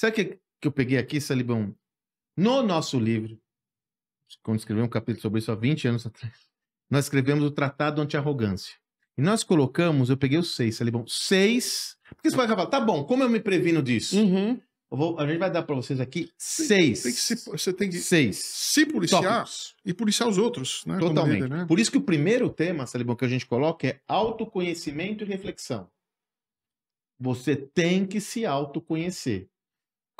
Sabe o que, que eu peguei aqui, Salibão? No nosso livro, quando escrevemos um capítulo sobre isso há 20 anos atrás, nós escrevemos o Tratado Anti-Arrogância. E nós colocamos, eu peguei os seis, Salibão, seis. Porque você vai falar, tá bom, como eu me previno disso? Uhum. Vou, a gente vai dar para vocês aqui seis. Tem, tem se, você tem que seis. se policiar Tópicos. e policiar os outros. Né, Totalmente. Líder, né? Por isso que o primeiro tema, Salibão, que a gente coloca é autoconhecimento e reflexão. Você tem que se autoconhecer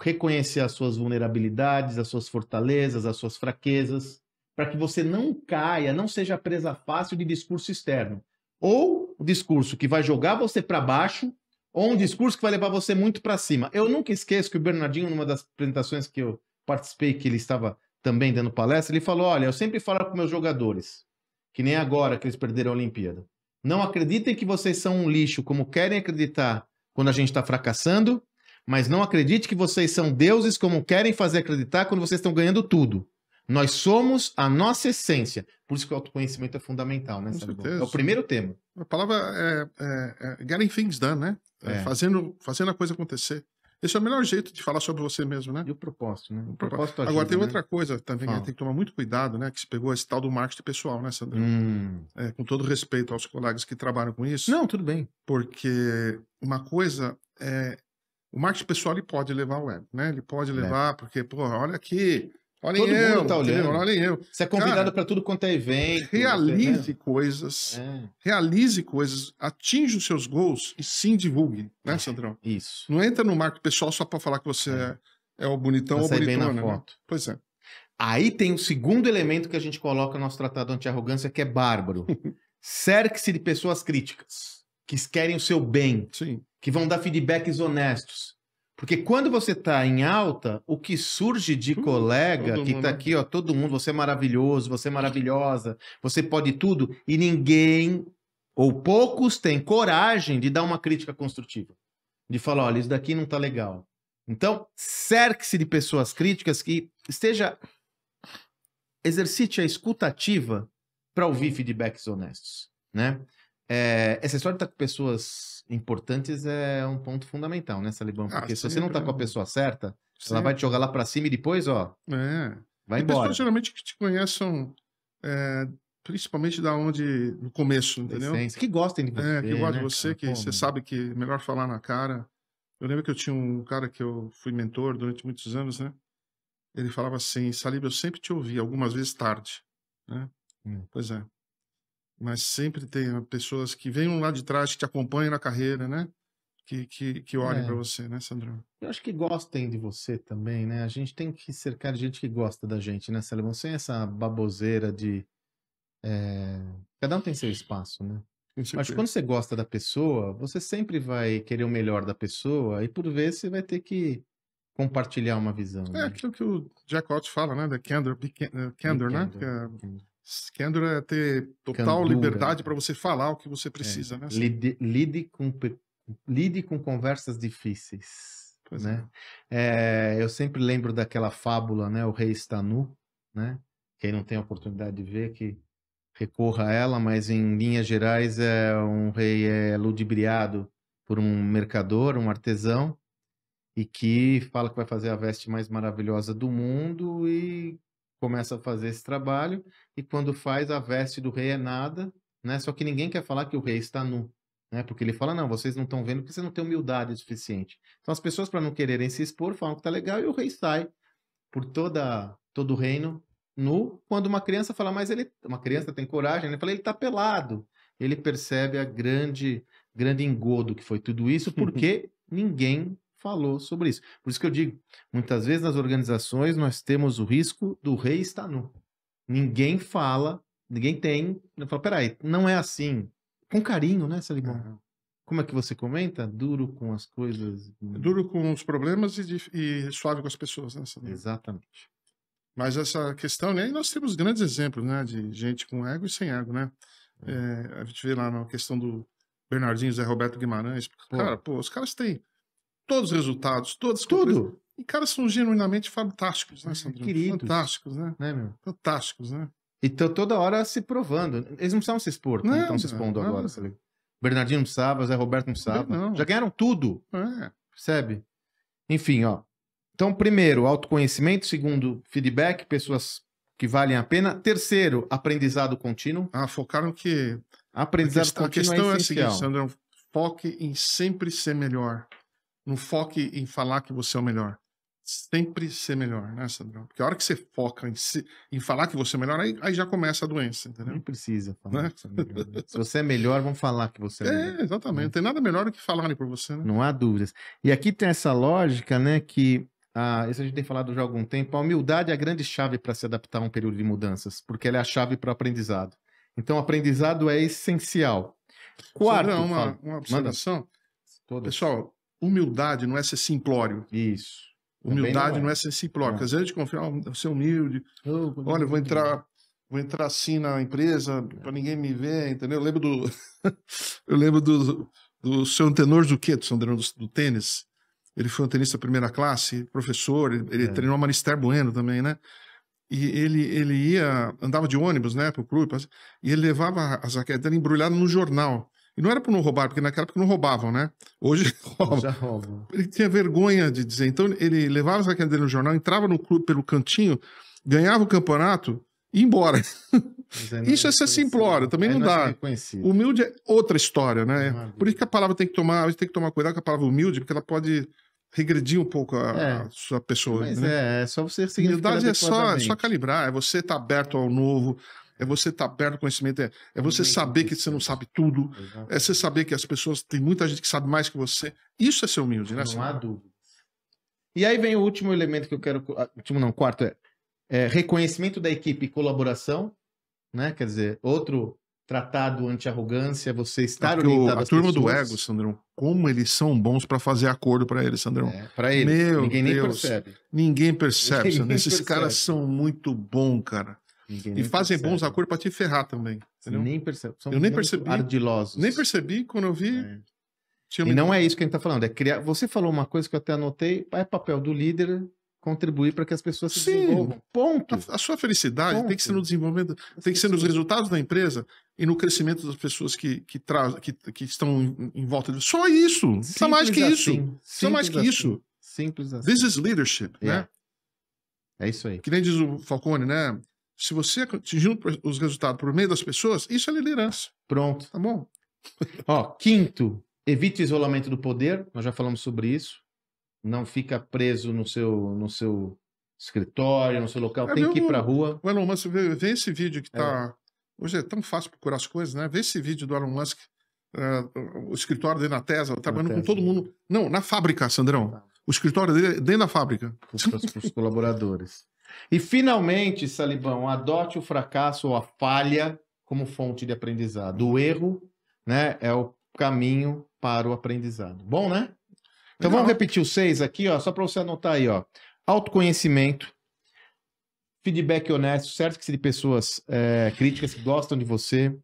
reconhecer as suas vulnerabilidades, as suas fortalezas, as suas fraquezas, para que você não caia, não seja presa fácil de discurso externo. Ou o discurso que vai jogar você para baixo, ou um discurso que vai levar você muito para cima. Eu nunca esqueço que o Bernardinho, numa das apresentações que eu participei, que ele estava também dando palestra, ele falou: Olha, eu sempre falo com meus jogadores, que nem agora que eles perderam a Olimpíada. Não acreditem que vocês são um lixo, como querem acreditar quando a gente está fracassando, mas não acredite que vocês são deuses como querem fazer acreditar quando vocês estão ganhando tudo. Nós somos a nossa essência. Por isso que o autoconhecimento é fundamental, né? É o primeiro tema. A palavra é, é, é getting things done, né? É, é. fazendo, fazendo a coisa acontecer. Esse é o melhor jeito de falar sobre você mesmo, né? E o propósito, né? O propósito ajuda, Agora, tem né? outra coisa também, ah. tem que tomar muito cuidado, né? Que se pegou esse tal do marketing pessoal, né, Sandra? Hum. É, com todo respeito aos colegas que trabalham com isso. Não, tudo bem. Porque uma coisa é o marketing pessoal ele pode levar o web, né? Ele pode né? levar, é. porque, pô, olha aqui, olhem Todo eu, mundo tá olhando. olhem eu. Você é convidado para tudo quanto é evento. Realize né? coisas, é. realize coisas, atinja os seus goals e sim divulgue, né, é. Sandrão? Isso. Não entra no marketing pessoal só para falar que você é, é, é o bonitão tá ou bonitona. Bem né? Pois é. Aí tem o segundo elemento que a gente coloca no nosso tratado anti-arrogância, que é bárbaro. Cerque-se de pessoas críticas, que querem o seu bem. Sim que vão dar feedbacks honestos. Porque quando você está em alta, o que surge de hum, colega que está aqui, ó, todo mundo, você é maravilhoso, você é maravilhosa, você pode tudo, e ninguém ou poucos têm coragem de dar uma crítica construtiva. De falar, olha, isso daqui não está legal. Então, cerque-se de pessoas críticas que esteja exercite a escutativa para ouvir feedbacks honestos, né? É, essa história de estar tá com pessoas importantes é um ponto fundamental, né, Salibão? Ah, Porque ah, se você não tá com a pessoa certa, sempre. ela vai te jogar lá pra cima e depois, ó. É. Vai e embora. pessoas geralmente que te conhecem, é, eh, principalmente da onde. no começo, entendeu? Essência. Que gostem de você. É, que gostam né, de você, cara? que Como? você sabe que é melhor falar na cara. Eu lembro que eu tinha um cara que eu fui mentor durante muitos anos, né? Ele falava assim: Salib, eu sempre te ouvi, algumas vezes tarde. Né? Hum. Pois é mas sempre tem ah, pessoas que vêm lá de trás, que te acompanham na carreira, né? Que, que, que olhem é. para você, né, Sandrão? Eu acho que gostem de você também, né? A gente tem que cercar de gente que gosta da gente, né, Salomão? Sem é essa baboseira de. É... Cada um tem seu espaço, né? Mas quando você gosta da pessoa, você sempre vai querer o melhor da pessoa e por vezes você vai ter que compartilhar uma visão. É né? aquilo que o Jack Welch fala, né? Da candor, be, eh, candor, be né? Candor. Que é, é. Scandal é ter total Candura. liberdade é. para você falar o que você é, precisa, é. né? Assim. Lide, lide, com, lide com conversas difíceis. Pois né? É. É, eu sempre lembro daquela fábula, né? O rei está nu, né? Quem não tem a oportunidade de ver, que recorra a ela, mas em linhas gerais é um rei é ludibriado por um mercador, um artesão, e que fala que vai fazer a veste mais maravilhosa do mundo e começa a fazer esse trabalho, e quando faz, a veste do rei é nada, né? Só que ninguém quer falar que o rei está nu, né? Porque ele fala, não, vocês não estão vendo porque você não tem humildade o suficiente. Então as pessoas, para não quererem se expor, falam que tá legal e o rei sai por toda todo o reino nu. Quando uma criança fala, mas ele, uma criança tem coragem, né? ele fala, ele está pelado. Ele percebe a grande grande engodo que foi tudo isso, porque ninguém falou sobre isso. Por isso que eu digo, muitas vezes nas organizações nós temos o risco do rei estar nu. Ninguém fala, ninguém tem. Né, fala, peraí, não é assim. Com carinho, né, Salimão? Uhum. Como é que você comenta? Duro com as coisas. Duro com os problemas e, e suave com as pessoas, né, Salimão? Exatamente. Mas essa questão, né? E nós temos grandes exemplos, né? De gente com ego e sem ego, né? É, é a gente vê lá na questão do Bernardinho Zé Roberto Guimarães. Cara, pô os caras têm todos os resultados, todas Tudo. E, caras são genuinamente fantásticos, né, Queridos. Fantásticos, né? né meu? Fantásticos, né? Então, toda hora se provando. Eles não precisavam se expor, não, estão se expondo não, agora. Não. Sabe? Bernardinho não sabe, Zé Roberto não sabe. Não. Já ganharam tudo. É. Percebe? Enfim, ó. Então, primeiro, autoconhecimento. Segundo, feedback, pessoas que valem a pena. Terceiro, aprendizado contínuo. Ah, focaram que. Aprendizado a questão, contínuo. A é questão é, é a seguinte, Sandrão. Foque em sempre ser melhor. Não foque em falar que você é o melhor. Sempre ser melhor, né, Sandrão? Porque a hora que você foca em, se em falar que você é melhor, aí, aí já começa a doença, entendeu? Não precisa falar. Né? Se você é melhor, vão falar que você é, é melhor. É, exatamente. Não tem nada melhor do que falarem por você, né? Não há dúvidas. E aqui tem essa lógica, né, que ah, isso a gente tem falado já há algum tempo. A humildade é a grande chave para se adaptar a um período de mudanças, porque ela é a chave para o aprendizado. Então, o aprendizado é essencial. Quarto, uma, uma observação. Pessoal, humildade não é ser simplório. Isso. Humildade não é. não é, ser simplório. Porque às vezes a gente confia, ah, ser é humilde. Oh, Olha, vou entrar, vou entrar assim na empresa é. para ninguém me ver, entendeu? Eu lembro do. eu lembro do, do seu tenor Zucchetto, seu tenor do, do tênis. Ele foi um tenista primeira classe, professor, ele, ele é. treinou a Manister Bueno também, né? E ele, ele ia, andava de ônibus, né, pro clube, e ele levava as raquetas embrulhadas no jornal. E não era para não roubar, porque naquela época não roubavam, né? Hoje roubam. roubam. Ele tinha vergonha de dizer. Então ele levava essa dele no jornal, entrava no clube pelo cantinho, ganhava o campeonato e ia embora. isso é, é ser simplório, também não, não é dá. Humilde é outra história, né? Maravilha. Por isso que a palavra tem que tomar, a gente tem que tomar cuidado com a palavra humilde, porque ela pode regredir um pouco a, é, a sua pessoa. Mas né? é, é só você seguir. Humildade é só, é só calibrar, é você estar tá aberto ao novo, é você estar tá perto do conhecimento, é, é você saber que você não sabe tudo, é você saber que as pessoas, tem muita gente que sabe mais que você. Isso é ser humilde, né? Não há dúvida. E aí vem o último elemento que eu quero. Ah, último não, quarto é, é reconhecimento da equipe e colaboração, né? Quer dizer, outro tratado anti-arrogância, você estar é orientado. O, a turma pessoas. do ego, Sandrão, como eles são bons para fazer acordo para eles, Sandrão. É, para eles. Meu ninguém Deus, nem percebe. Ninguém percebe, Sandrão. Esses percebe. caras são muito bons, cara. Ninguém e fazem percebe. bons acordos para te ferrar também. Nem percebe, eu nem percebi. Ardilosos. Nem percebi quando eu vi. É. e não é isso que a gente está falando. É criar... Você falou uma coisa que eu até anotei. É papel do líder contribuir para que as pessoas se Sim. desenvolvam. Ponto. A, a sua felicidade Ponto. tem que ser no desenvolvimento, tem que ser nos resultados da empresa e no crescimento das pessoas que, que, traz, que, que estão em, volta de Só isso. Simples Só mais que assim. isso. Simples Só mais que assim. isso. Simples assim. This is leadership, yeah. né? É. é isso aí. Que nem diz o Falcone, né? Se você atingindo os resultados por meio das pessoas, isso é liderança. Pronto. Tá bom? Ó, quinto, evite o isolamento do poder. Nós já falamos sobre isso. Não fica preso no seu, no seu escritório, no seu local. É, Tem que ir pra rua. O Elon Musk, vê, vê esse vídeo que é. tá... É. Hoje é tão fácil procurar as coisas, né? Vê esse vídeo do Elon Musk, uh, o escritório dele na Tesla, trabalhando na com todo mundo. Não, na fábrica, Sandrão. Tá. O escritório dele é dentro da fábrica. com os colaboradores. E finalmente, Salibão, adote o fracasso ou a falha como fonte de aprendizado. O erro né, é o caminho para o aprendizado. Bom, né? Então Legal. vamos repetir os seis aqui, ó, só para você anotar aí, ó. Autoconhecimento, feedback honesto, certo-se que de pessoas é, críticas que gostam de você,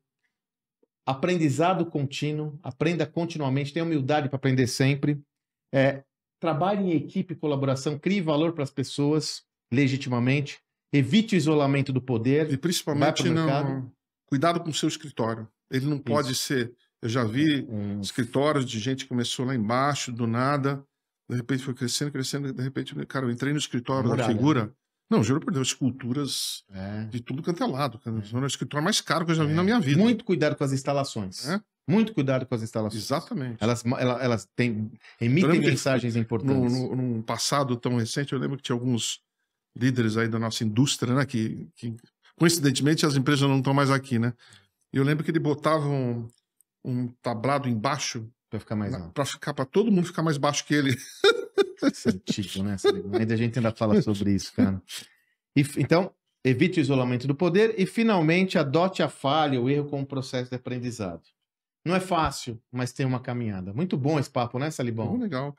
aprendizado contínuo, aprenda continuamente, tenha humildade para aprender sempre, é, trabalhe em equipe, colaboração, crie valor para as pessoas, legitimamente, evite o isolamento do poder. E principalmente, não, cuidado com o seu escritório. Ele não Isso. pode ser. Eu já vi hum. escritórios de gente que começou lá embaixo, do nada, de repente foi crescendo, crescendo, de repente, cara, eu entrei no escritório da figura. Não, juro por Deus, esculturas é. de tudo quanto é lado. Cara. É. o escritório mais caro que eu já vi é. na minha vida. Muito cuidado com as instalações. É. Muito cuidado com as instalações. Exatamente. Elas, elas, elas têm, emitem mensagens que, importantes. No, num passado tão recente, eu lembro que tinha alguns líderes aí da nossa indústria, né? Que, que coincidentemente as empresas não estão mais aqui, né? Eu lembro que ele botava um, um tablado embaixo para ficar mais alto. Para ficar para todo mundo ficar mais baixo que ele. Sentido, é né? Ainda a gente ainda fala sobre isso, cara. E, então, evite o isolamento do poder e finalmente adote a falha, o erro como processo de aprendizado. Não é fácil, mas tem uma caminhada. Muito bom esse papo, né, Salibão? Muito legal.